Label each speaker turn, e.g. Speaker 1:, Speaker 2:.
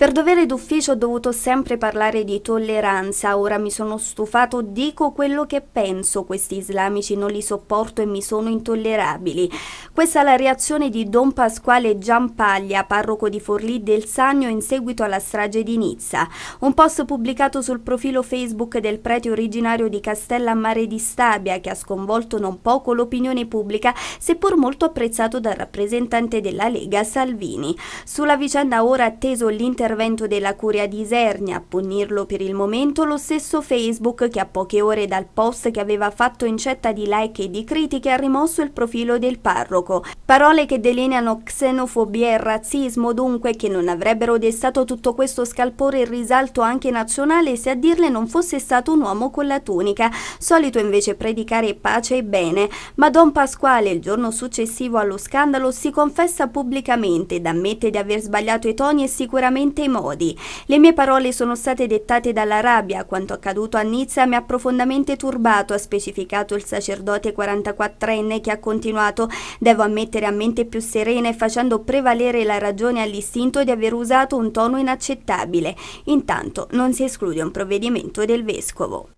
Speaker 1: Per dovere d'ufficio ho dovuto sempre parlare di tolleranza, ora mi sono stufato, dico quello che penso, questi islamici non li sopporto e mi sono intollerabili. Questa è la reazione di Don Pasquale Giampaglia, parroco di Forlì del Sannio in seguito alla strage di Nizza. Un post pubblicato sul profilo Facebook del prete originario di Castellammare di Stabia che ha sconvolto non poco l'opinione pubblica, seppur molto apprezzato dal rappresentante della Lega Salvini. Sulla vicenda ora atteso l'inter l'intervento della curia di Isernia, a punirlo per il momento lo stesso Facebook che a poche ore dal post che aveva fatto incetta di like e di critiche ha rimosso il profilo del parroco. Parole che delineano xenofobia e razzismo dunque che non avrebbero destato tutto questo scalpore e risalto anche nazionale se a dirle non fosse stato un uomo con la tunica, solito invece predicare pace e bene, ma Don Pasquale il giorno successivo allo scandalo si confessa pubblicamente ed ammette di aver sbagliato i toni e sicuramente e modi. Le mie parole sono state dettate dalla rabbia, quanto accaduto a Nizza mi ha profondamente turbato, ha specificato il sacerdote 44enne che ha continuato, devo ammettere a mente più serena e facendo prevalere la ragione all'istinto di aver usato un tono inaccettabile. Intanto non si esclude un provvedimento del vescovo.